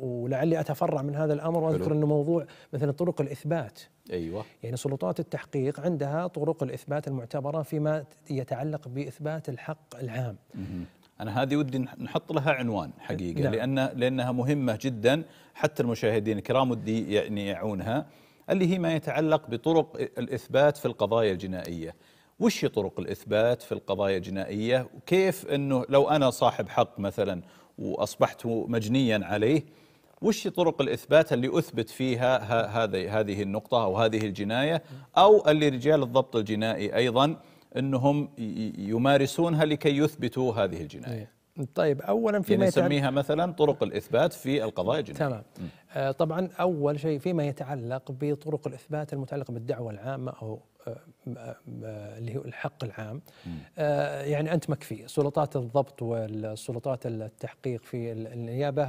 ولعلي اتفرع من هذا الامر واذكر انه موضوع مثلا طرق الاثبات ايوه يعني سلطات التحقيق عندها طرق الاثبات المعتبره فيما يتعلق باثبات الحق العام م- انا هذه ودي نحط لها عنوان حقيقه نعم. لان لانها مهمه جدا حتى المشاهدين الكرام ودي يعني يعونها اللي هي ما يتعلق بطرق الاثبات في القضايا الجنائيه وش طرق الاثبات في القضايا الجنائيه وكيف انه لو انا صاحب حق مثلا واصبحت مجنيا عليه وش طرق الاثبات اللي اثبت فيها هذه هذه النقطه او هذه الجنايه او اللي رجال الضبط الجنائي ايضا انهم يمارسونها لكي يثبتوا هذه الجنايه. طيب اولا في يعني نسميها مثلا طرق الاثبات في القضايا الجنائيه. تمام. آه، طبعا اول شيء فيما يتعلق بطرق الاثبات المتعلقه بالدعوه العامه او آه، آه، اللي هو الحق العام يعني انت مكفي سلطات الضبط والسلطات التحقيق في النيابه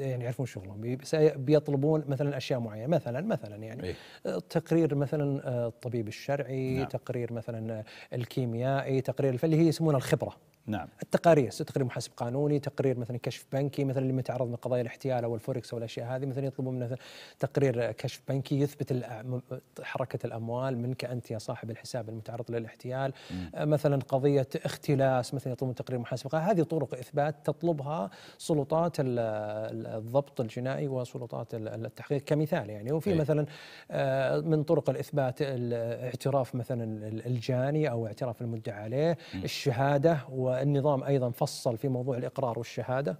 يعني يعرفون شغلهم بيطلبون مثلا اشياء معينه مثلا مثلا يعني إيه؟ تقرير مثلا الطبيب الشرعي نعم. تقرير مثلا الكيميائي تقرير اللي هي يسمونها الخبره نعم التقارير تقرير محاسب قانوني تقرير مثلا كشف بنكي مثلا اللي متعرض من قضايا الاحتيال او الفوركس والاشياء هذه مثلا يطلبون منه تقرير كشف بنكي يثبت حركه الاموال منك انت يا صاحب الحساب المتعرض للاحتيال م. مثلا قضيه اختلاس مثلا يطلبون تقرير محاسبه هذه طرق اثبات تطلبها سلطات الضبط الجنائي وسلطات التحقيق كمثال يعني وفي إيه. مثلا من طرق الاثبات الاعتراف مثلا الجاني او اعتراف المدعى عليه الشهاده والنظام ايضا فصل في موضوع الاقرار والشهاده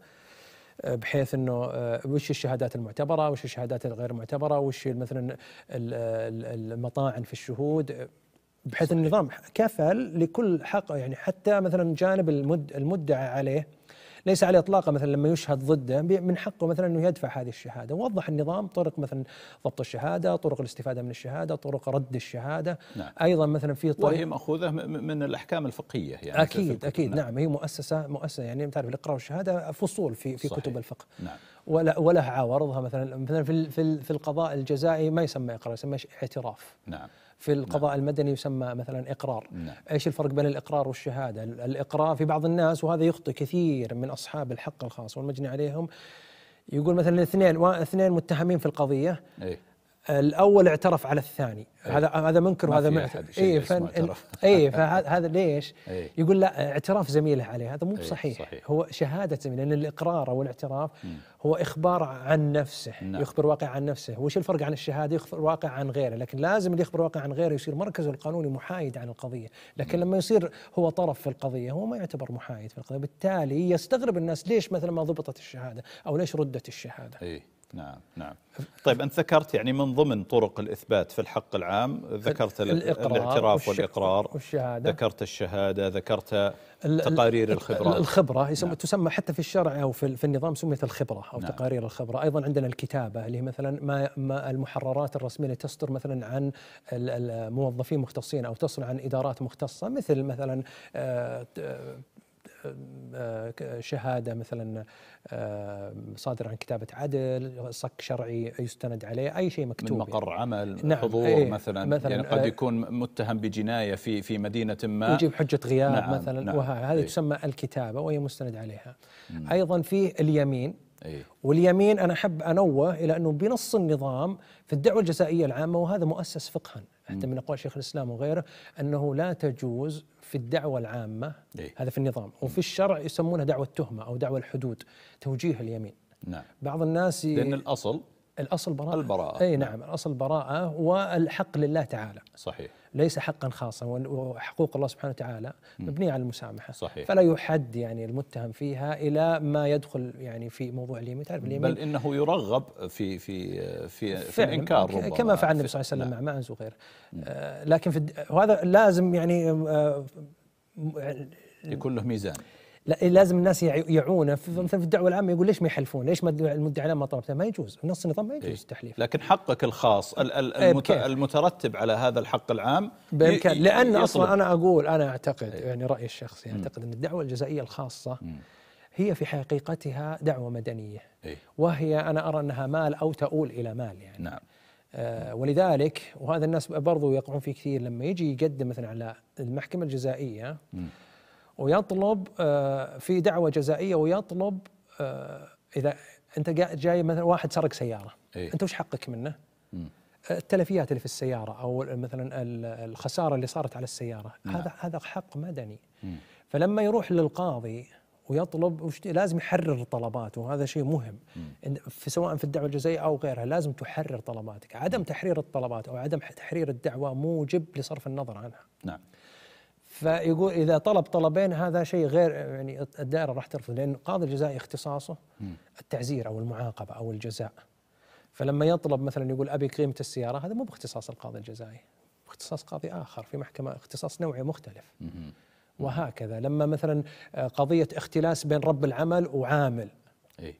بحيث انه آه، وش الشهادات المعتبره وش الشهادات الغير معتبره وش مثلا المطاعن في الشهود بحيث صحيح. النظام كفل لكل حق يعني حتى مثلا جانب المد المدعى عليه ليس عليه اطلاقا مثلا لما يشهد ضده من حقه مثلا انه يدفع هذه الشهاده ووضح النظام طرق مثلا ضبط الشهاده طرق الاستفاده من الشهاده طرق رد الشهاده نعم. ايضا مثلا في طريق وهي ماخوذه من الاحكام الفقهيه يعني اكيد اكيد نعم. نعم هي مؤسسه مؤسسه يعني تعرف الاقرار والشهاده فصول في في صحيح. كتب الفقه نعم ولا وله عوارضها مثلا مثلا في في في القضاء الجزائي ما يسمى اقرار يسمى اعتراف نعم في القضاء نعم. المدني يسمى مثلا اقرار نعم. ايش الفرق بين الاقرار والشهاده الاقرار في بعض الناس وهذا يخطئ كثير من اصحاب الحق الخاص والمجني عليهم يقول مثلا اثنين اثنين متهمين في القضيه إيه؟ الاول اعترف على الثاني أيه. هذا هذا منكر وهذا معترف اي فن اي فهذا إيه، ليش؟ أيه. يقول لا اعتراف زميله عليه هذا مو بصحيح أيه. صحيح. هو شهاده زميله لان الاقرار او الاعتراف هو اخبار عن نفسه نعم. يخبر واقع عن نفسه وش الفرق عن الشهاده يخبر واقع عن غيره لكن لازم اللي يخبر واقع عن غيره يصير مركزه القانوني محايد عن القضيه لكن م. لما يصير هو طرف في القضيه هو ما يعتبر محايد في القضيه بالتالي يستغرب الناس ليش مثلا ما ضبطت الشهاده او ليش ردت الشهاده أيه. نعم نعم طيب انت ذكرت يعني من ضمن طرق الاثبات في الحق العام ذكرت الاعتراف والاقرار والشهاده ذكرت الشهاده ذكرت تقارير الخبره الخبره نعم. تسمى حتى في الشرع او في, في النظام سميت الخبره او نعم. تقارير الخبره ايضا عندنا الكتابه اللي هي مثلا ما, ما المحررات الرسميه اللي تصدر مثلا عن موظفين مختصين او تصل عن ادارات مختصه مثل مثلا آه، آه، شهاده مثلا آه، صادره عن كتابه عدل، صك شرعي يستند عليه، اي شيء مكتوب من مقر يعني. عمل، نعم حضور أيه مثلا, يعني مثلا يعني قد آه، يكون متهم بجنايه في في مدينه ما يجيب حجه غياب نعم مثلا نعم وهذه أيه تسمى الكتابه وهي مستند عليها. ايضا في اليمين أيه؟ واليمين انا احب انوه الى انه بنص النظام في الدعوه الجزائيه العامه وهذا مؤسس فقها حتى من اقوال شيخ الاسلام وغيره انه لا تجوز في الدعوه العامه أيه؟ هذا في النظام وفي الشرع يسمونها دعوه التهمه او دعوه الحدود توجيه اليمين نعم بعض الناس ي... لان الاصل الاصل براءه البراءه اي نعم, نعم. الاصل براءه والحق لله تعالى صحيح ليس حقا خاصا وحقوق الله سبحانه وتعالى مبنيه على المسامحه صحيح. فلا يحد يعني المتهم فيها الى ما يدخل يعني في موضوع اليمين تعرف اليمين بل انه يرغب في في في, في الانكار ربما كما فعل النبي صلى الله عليه وسلم نعم. مع معز وغيره آه، لكن في وهذا لازم يعني آه، يكون له ميزان لا لازم الناس يعونه مثلا في الدعوه العامه يقول ليش ما يحلفون؟ ليش ما المدعي العام ما طلبته؟ ما يجوز، نص النظام ما إيه. يجوز التحليف. لكن حقك الخاص إيه، المترتب على هذا الحق العام بامكان لان اصلا انا اقول انا اعتقد إيه. يعني رايي الشخصي اعتقد ان الدعوه الجزائيه الخاصه هي في حقيقتها دعوه مدنيه وهي انا ارى انها مال او تؤول الى مال يعني نعم آه، ولذلك وهذا الناس برضو يقعون فيه كثير لما يجي يقدم مثلا على المحكمه الجزائيه ويطلب آه، في دعوه جزائيه ويطلب آه، اذا انت جاي مثلا واحد سرق سياره إيه؟ انت وش حقك منه؟ آه، التلفيات اللي في السياره او مثلا الخساره اللي صارت على السياره نعم. هذا هذا حق مدني مم. فلما يروح للقاضي ويطلب لازم يحرر طلباته وهذا شيء مهم في سواء في الدعوه الجزائيه او غيرها لازم تحرر طلباتك عدم تحرير الطلبات او عدم تحرير الدعوه موجب لصرف النظر عنها نعم فيقول اذا طلب طلبين هذا شيء غير يعني الدائره راح ترفض لان القاضي الجزائي اختصاصه التعزير او المعاقبه او الجزاء فلما يطلب مثلا يقول ابي قيمه السياره هذا مو باختصاص القاضي الجزائي باختصاص قاضي اخر في محكمه اختصاص نوعي مختلف وهكذا لما مثلا آه، قضيه اختلاس بين رب العمل وعامل إيه.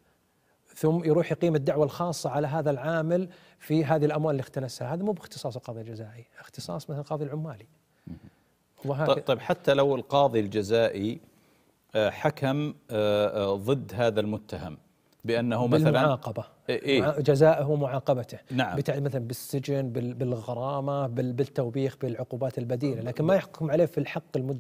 ثم يروح يقيم الدعوة الخاصة على هذا العامل في هذه الأموال اللي اختلسها هذا مو باختصاص القاضي الجزائي اختصاص مثلا القاضي العمالي وهك... طيب،, طيب حتى لو القاضي الجزائي آه، حكم آه، آه، ضد هذا المتهم بانه مثلا بالمعاقبه إيه؟, إيه. جزائه ومعاقبته نعم مثلا بالسجن بالغرامه بالتوبيخ بالعقوبات البديله لكن ما يحكم عليه في الحق المده